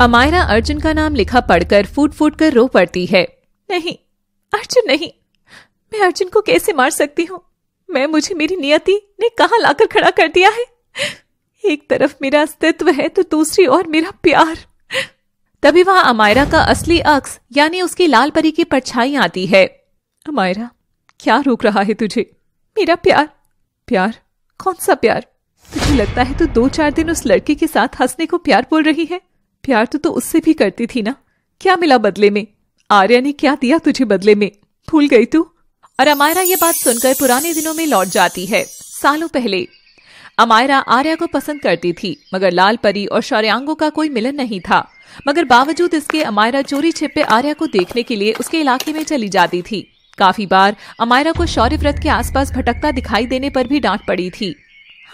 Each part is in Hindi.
अमायरा अर्जुन का नाम लिखा पढ़कर फूट फूट कर रो पड़ती है नहीं अर्जुन नहीं मैं अर्जुन को कैसे मार सकती हूँ मैं मुझे मेरी नियति ने कहा लाकर खड़ा कर दिया है एक तरफ मेरा अस्तित्व है तो दूसरी ओर मेरा प्यार तभी वहां अमायरा का असली अक्स यानी उसकी लाल परी की परछाई आती है अमायरा क्या रोक रहा है तुझे मेरा प्यार प्यार कौन सा प्यार तुझे लगता है तू तो दो चार दिन उस लड़के के साथ हंसने को प्यार बोल रही है प्यार तो तो उससे भी करती थी ना क्या मिला बदले में आर्या ने क्या दिया तुझे बदले में भूल गई तू और अमायरा ये बात सुनकर पुराने दिनों में लौट जाती है सालों पहले अमायरा आर्या को पसंद करती थी मगर लाल परी और शौर्यांगों का कोई मिलन नहीं था मगर बावजूद इसके अमायरा चोरी छिपे आर्या को देखने के लिए उसके इलाके में चली जाती थी काफी बार अमायरा को शौर्य व्रत के आसपास भटकता दिखाई देने पर भी डांट पड़ी थी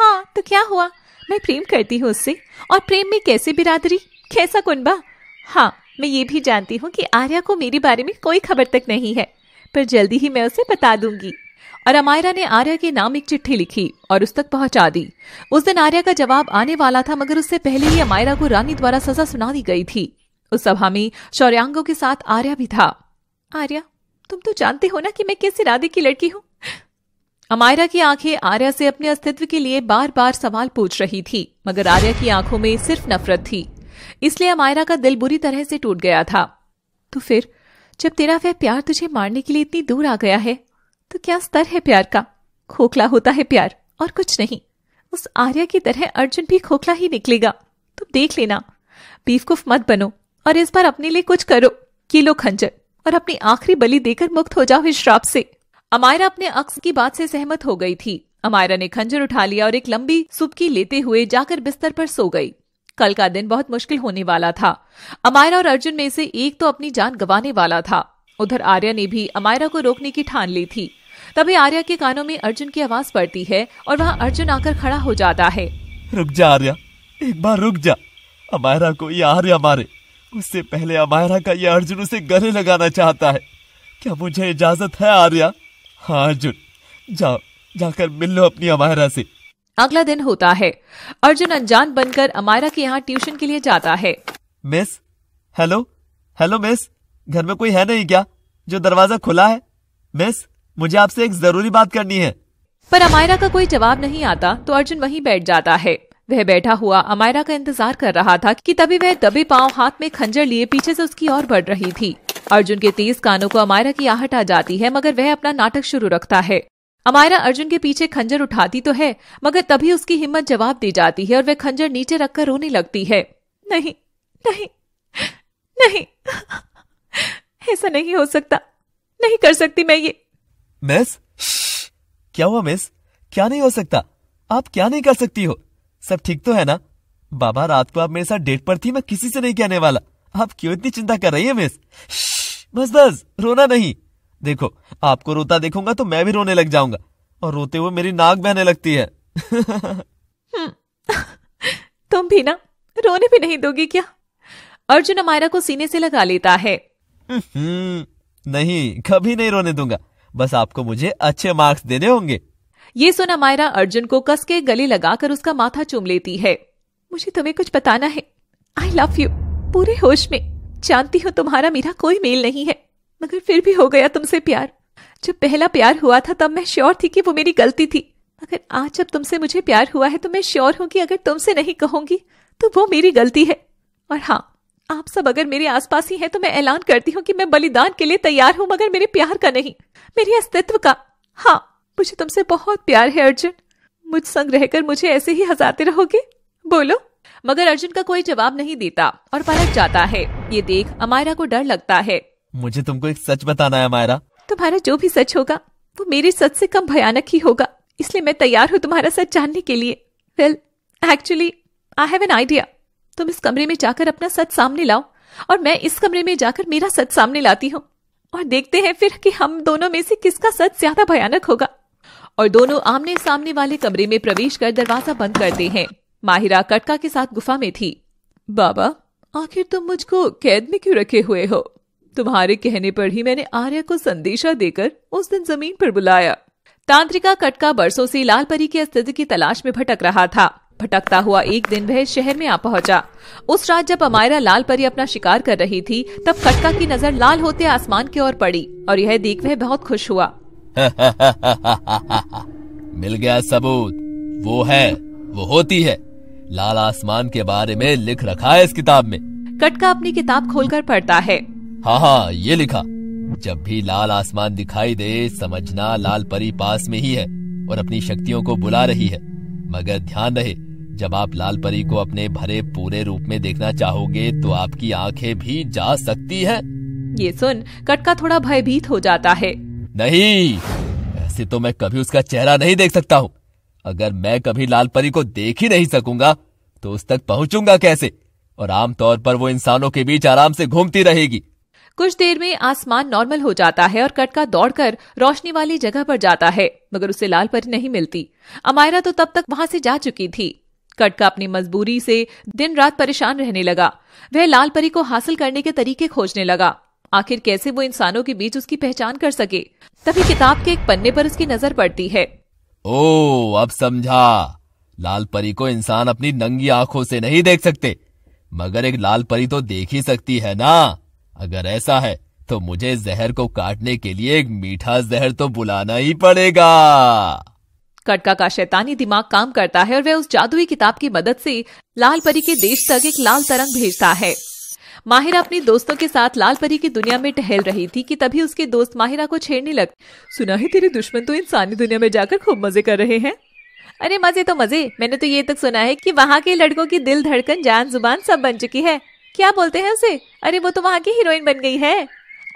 हाँ तो क्या हुआ मैं प्रेम करती हूँ उससे और प्रेम में कैसे बिरादरी कैसा कुनबा हाँ मैं ये भी जानती हूँ कि आर्या को मेरे बारे में कोई खबर तक नहीं है पर जल्दी ही मैं उसे बता दूंगी और अमायरा ने आर्या के नाम एक चिट्ठी लिखी और उस तक पहुंचा दी उस दिन आर्या का जवाब आने वाला था मगर उससे पहले ही अमायरा को रानी द्वारा सजा सुना दी गई थी उस सभा में शौर्यांगों के साथ आर्या भी था आर्या तुम तो जानते हो ना कि मैं किस इरादे की लड़की हूँ अमायरा की आंखें आर्या से अपने अस्तित्व के लिए बार बार सवाल पूछ रही थी मगर आर्या की आंखों में सिर्फ नफरत थी इसलिए अमायरा का दिल बुरी तरह से टूट गया था तो फिर जब तेरा वह प्यार तुझे मारने के लिए इतनी दूर आ गया है तो क्या स्तर है प्यार का खोखला होता है प्यार और कुछ नहीं उस आर्या की तरह अर्जुन भी खोखला ही निकलेगा तुम देख लेना बीफकुफ मत बनो और इस बार अपने लिए कुछ करो किलो लो खंजर और अपनी आखिरी बलि देकर मुक्त हो जाओ इस श्राप से अमायरा अपने अक्स की बात से सहमत हो गई थी अमायरा ने खंजर उठा लिया और एक लंबी सुबकी लेते हुए जाकर बिस्तर पर सो गई कल का दिन बहुत मुश्किल होने वाला था अमायरा और अर्जुन में से एक तो अपनी जान गंवाने वाला था उधर आर्या ने भी अमायरा को रोकने की ठान ली थी तभी आर्या के कानों में अर्जुन की आवाज पड़ती है और वहाँ अर्जुन आकर खड़ा हो जाता है रुक जा आर्या एक बार रुक जा अमायरा को ये आर्या मारे उससे पहले अमायरा का ये अर्जुन उसे गले लगाना चाहता है क्या मुझे इजाजत है आर्या हाँ अर्जुन जाओ जाकर मिल लो अपनी अमायरा से अगला दिन होता है अर्जुन अनजान बनकर अमायरा के यहाँ ट्यूशन के लिए जाता है मिस हेलो हेलो मिस घर में कोई है नहीं क्या जो दरवाजा खुला है मिस मुझे आपसे एक जरूरी बात करनी है पर अमायरा का कोई जवाब नहीं आता तो अर्जुन वहीं बैठ जाता है वह बैठा हुआ अमायरा का इंतजार कर रहा था कि तभी वह दबे पांव हाथ में खंजर लिए पीछे से उसकी ओर बढ़ रही थी अर्जुन के तेज कानों को अमायरा की आहट आ जाती है मगर वह अपना नाटक शुरू रखता है अमायरा अर्जुन के पीछे खंजर उठाती तो है मगर तभी उसकी हिम्मत जवाब दी जाती है और वह खंजर नीचे रखकर रोने लगती है नहीं नहीं नहीं ऐसा नहीं हो सकता नहीं कर सकती मैं ये मिस क्या हुआ मिस क्या नहीं हो सकता आप क्या नहीं कर सकती हो सब ठीक तो है ना बाबा रात को आप मेरे साथ डेट पर थी मैं किसी से नहीं कहने वाला आप क्यों इतनी चिंता कर रही है मिस बस बस रोना नहीं देखो आपको रोता देखूंगा तो मैं भी रोने लग जाऊंगा और रोते हुए मेरी नाक बहने लगती है हम्म। तुम भी ना रोने भी नहीं दोगी क्या अर्जुन अमायरा को सीने से लगा लेता है हम्म, नहीं कभी नहीं रोने दूंगा बस आपको मुझे अच्छे मार्क्स देने होंगे ये सुन अमायरा अर्जुन को कस के गले लगाकर उसका माथा चूम लेती है मुझे तुम्हें कुछ बताना है आई लव यू पूरे होश में जानती हूँ तुम्हारा मेरा कोई मेल नहीं है मगर फिर भी हो गया तुमसे प्यार जब पहला प्यार हुआ था तब मैं श्योर थी कि वो मेरी गलती थी मगर आज जब तुमसे मुझे प्यार हुआ है तो मैं श्योर हूं कि अगर तुमसे नहीं कहूंगी तो वो मेरी गलती है और हाँ आप सब अगर मेरे आसपास ही हैं तो मैं ऐलान करती हूँ कि मैं बलिदान के लिए तैयार हूँ मगर मेरे प्यार का नहीं मेरे अस्तित्व का हाँ मुझे तुमसे बहुत प्यार है अर्जुन मुझ संग रहकर मुझे ऐसे ही हंसाते रहोगे बोलो मगर अर्जुन का कोई जवाब नहीं देता और पलट जाता है ये देख अमायरा को डर लगता है मुझे तुमको एक सच बताना है मायरा तुम्हारा जो भी सच होगा वो मेरे सच से कम भयानक ही होगा इसलिए मैं तैयार हूँ तुम्हारा सच जानने के लिए well actually I have an idea तुम इस कमरे में जाकर अपना सच सामने लाओ और मैं इस कमरे में जाकर मेरा सच सामने लाती हूँ और देखते हैं फिर कि हम दोनों में से किसका सच ज्यादा भयानक होगा और दोनों आमने सामने वाले कमरे में प्रवेश कर दरवाजा बंद करते हैं माहिरा कटका के साथ गुफा में थी बाबा आखिर तुम मुझको कैद में क्यों रखे हुए हो तुम्हारे कहने पर ही मैंने आर्या को संदेशा देकर उस दिन जमीन पर बुलाया तांत्रिका कटका बरसों से लाल परी के अस्तित्व की तलाश में भटक रहा था भटकता हुआ एक दिन वह शहर में आ पहुंचा उस रात जब अमायरा लाल परी अपना शिकार कर रही थी तब कटका की नजर लाल होते आसमान की ओर पड़ी और यह देख वह बहुत खुश हुआ मिल गया सबूत वो है वो होती है लाल आसमान के बारे में लिख रखा है इस किताब में कटका अपनी किताब खोलकर पढ़ता है हाँ हाँ ये लिखा जब भी लाल आसमान दिखाई दे समझना लाल परी पास में ही है और अपनी शक्तियों को बुला रही है मगर ध्यान रहे जब आप लाल परी को अपने भरे पूरे रूप में देखना चाहोगे तो आपकी आंखें भी जा सकती है ये सुन कटका थोड़ा भयभीत हो जाता है नहीं ऐसे तो मैं कभी उसका चेहरा नहीं देख सकता हूँ अगर मैं कभी लाल परी को देख ही नहीं सकूंगा तो उस तक पहुँचूंगा कैसे और आमतौर पर वो इंसानों के बीच आराम से घूमती रहेगी कुछ देर में आसमान नॉर्मल हो जाता है और कटका दौड़कर रोशनी वाली जगह पर जाता है मगर उसे लाल परी नहीं मिलती अमायरा तो तब तक वहां से जा चुकी थी कटका अपनी मजबूरी से दिन रात परेशान रहने लगा वह लाल परी को हासिल करने के तरीके खोजने लगा आखिर कैसे वो इंसानों के बीच उसकी पहचान कर सके तभी किताब के एक पन्ने पर उसकी नजर पड़ती है ओ अब समझा लाल परी को इंसान अपनी नंगी आंखों से नहीं देख सकते मगर एक लाल परी तो देख ही सकती है ना अगर ऐसा है तो मुझे जहर को काटने के लिए एक मीठा जहर तो बुलाना ही पड़ेगा कटका का शैतानी दिमाग काम करता है और वह उस जादुई किताब की मदद से लाल परी के देश तक एक लाल तरंग भेजता है माहिरा अपनी दोस्तों के साथ लाल परी की दुनिया में टहल रही थी कि तभी उसके दोस्त माहिरा को छेड़ने लग सुना है तेरे दुश्मन तो इंसानी दुनिया में जाकर खूब मजे कर रहे हैं अरे मजे तो मजे मैंने तो ये तक सुना है कि वहाँ के लड़कों की दिल धड़कन जान जुबान सब बन चुकी है क्या बोलते हैं उसे अरे वो तो वहाँ की हीरोइन बन गई है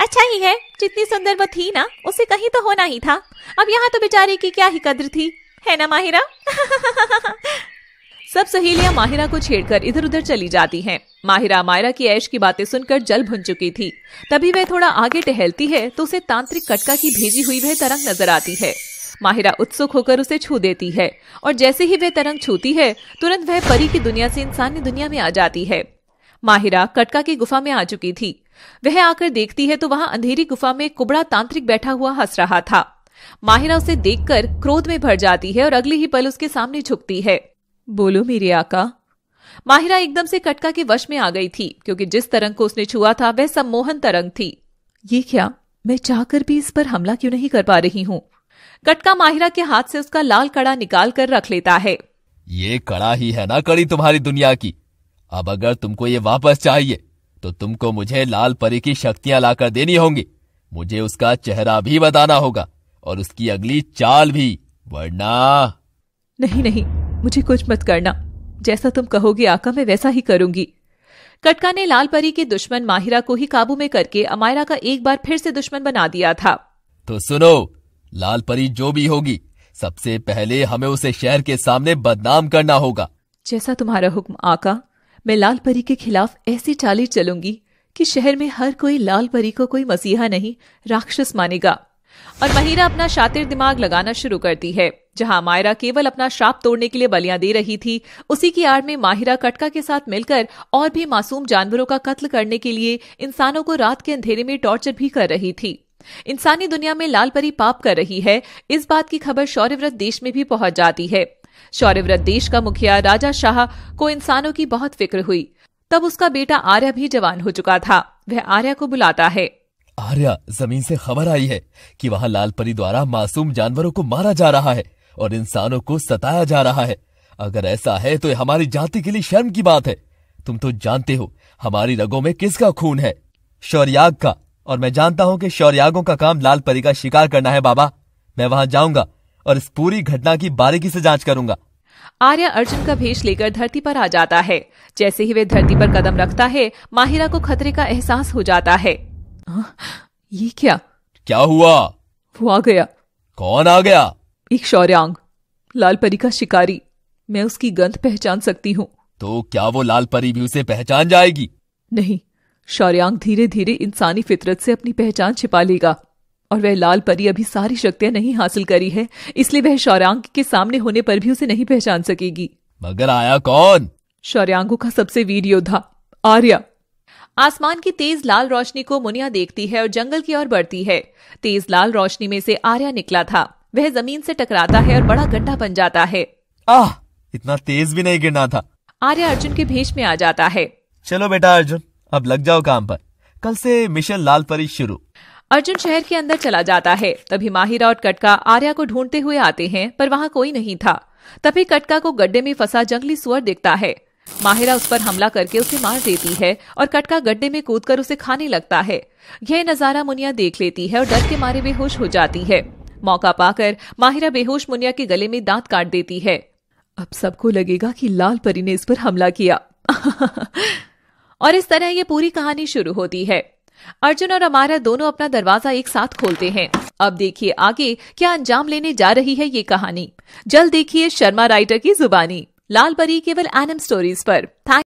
अच्छा ही है जितनी सुंदर वो थी ना उसे कहीं तो होना ही था अब यहाँ तो बेचारी की क्या ही कद्र थी है ना माहिरा सब सहेलियां माहिरा को छेड़कर इधर उधर चली जाती हैं। माहिरा मायरा की ऐश की बातें सुनकर जल भुन चुकी थी तभी वह थोड़ा आगे टहलती है तो उसे तांत्रिक कटका की भेजी हुई वह तरंग नजर आती है माहिरा उत्सुक होकर उसे छू देती है और जैसे ही वह तरंग छूती है तुरंत वह परी की दुनिया से इंसानी दुनिया में आ जाती है माहिरा कटका की गुफा में आ चुकी थी वह आकर देखती है तो वहां अंधेरी गुफा में कुबड़ा तांत्रिक बैठा हुआ हंस रहा था माहिरा उसे देखकर क्रोध में भर जाती है और अगले ही पल उसके सामने झुकती है बोलो मेरे आका माहिरा एकदम से कटका के वश में आ गई थी क्योंकि जिस तरंग को उसने छुआ था वह सम्मोहन तरंग थी ये क्या मैं चाहकर भी इस पर हमला क्यों नहीं कर पा रही हूँ कटका माहिरा के हाथ से उसका लाल कड़ा निकाल कर रख लेता है ये कड़ा ही है ना कड़ी तुम्हारी दुनिया की अब अगर तुमको ये वापस चाहिए तो तुमको मुझे लाल परी की शक्तियां लाकर देनी होंगी मुझे उसका चेहरा भी बताना होगा और उसकी अगली चाल भी वरना नहीं नहीं मुझे कुछ मत करना जैसा तुम कहोगे आका मैं वैसा ही करूंगी कटका ने लाल परी के दुश्मन माहिरा को ही काबू में करके अमायरा का एक बार फिर से दुश्मन बना दिया था तो सुनो लाल परी जो भी होगी सबसे पहले हमें उसे शहर के सामने बदनाम करना होगा जैसा तुम्हारा हुक्म आका मैं लाल परी के खिलाफ ऐसी चाली चलूंगी कि शहर में हर कोई लाल परी को कोई मसीहा नहीं राक्षस मानेगा और महीना अपना शातिर दिमाग लगाना शुरू करती है जहां मायरा केवल अपना श्राप तोड़ने के लिए बलियां दे रही थी उसी की आड़ में माहिरा कटका के साथ मिलकर और भी मासूम जानवरों का कत्ल करने के लिए इंसानों को रात के अंधेरे में टॉर्चर भी कर रही थी इंसानी दुनिया में लाल परी पाप कर रही है इस बात की खबर शौर्यव्रत देश में भी पहुंच जाती है शौर्यव्रत देश का मुखिया राजा शाह को इंसानों की बहुत फिक्र हुई तब उसका बेटा आर्या भी जवान हो चुका था वह आर्या को बुलाता है आर्या जमीन से खबर आई है कि वहाँ लाल परी द्वारा मासूम जानवरों को मारा जा रहा है और इंसानों को सताया जा रहा है अगर ऐसा है तो हमारी जाति के लिए शर्म की बात है तुम तो जानते हो हमारी रगों में किसका खून है शौर्याग का और मैं जानता हूँ कि शौर्यागों का काम लाल परी का शिकार करना है बाबा मैं वहाँ जाऊंगा और इस पूरी घटना की बारीकी से जांच करूंगा आर्या अर्जुन का भेष लेकर धरती पर आ जाता है जैसे ही वे धरती पर कदम रखता है माहिरा को खतरे का एहसास हो जाता है आ, हाँ, ये क्या क्या हुआ वो आ गया कौन आ गया एक शौर्यांग लाल परी का शिकारी मैं उसकी गंध पहचान सकती हूँ तो क्या वो लाल परी भी उसे पहचान जाएगी नहीं शौर्यांग धीरे धीरे इंसानी फितरत से अपनी पहचान छिपा लेगा और वह लाल परी अभी सारी शक्तियां नहीं हासिल करी है इसलिए वह शौरांग के सामने होने पर भी उसे नहीं पहचान सकेगी मगर आया कौन शौर्यांगों का सबसे वीर योद्धा आर्या आसमान की तेज लाल रोशनी को मुनिया देखती है और जंगल की ओर बढ़ती है तेज लाल रोशनी में से आर्या निकला था वह जमीन से टकराता है और बड़ा गड्ढा बन जाता है आह इतना तेज भी नहीं गिरना था आर्या अर्जुन के भेष में आ जाता है चलो बेटा अर्जुन अब लग जाओ काम पर कल से मिशन लाल परी शुरू अर्जुन शहर के अंदर चला जाता है तभी माहिरा और कटका आर्या को ढूंढते हुए आते हैं पर वहाँ कोई नहीं था तभी कटका को गड्ढे में फंसा जंगली सुअर दिखता है माहिरा उस पर हमला करके उसे मार देती है और कटका गड्ढे में कूद उसे खाने लगता है यह नजारा मुनिया देख लेती है और डर के मारे बेहोश हो जाती है मौका पाकर माहिरा बेहोश मुनिया के गले में दांत काट देती है अब सबको लगेगा कि लाल परी ने इस पर हमला किया और इस तरह ये पूरी कहानी शुरू होती है अर्जुन और अमारा दोनों अपना दरवाजा एक साथ खोलते हैं अब देखिए आगे क्या अंजाम लेने जा रही है ये कहानी जल्द देखिए शर्मा राइटर की जुबानी लाल परी केवल एनम स्टोरीज पर थैंक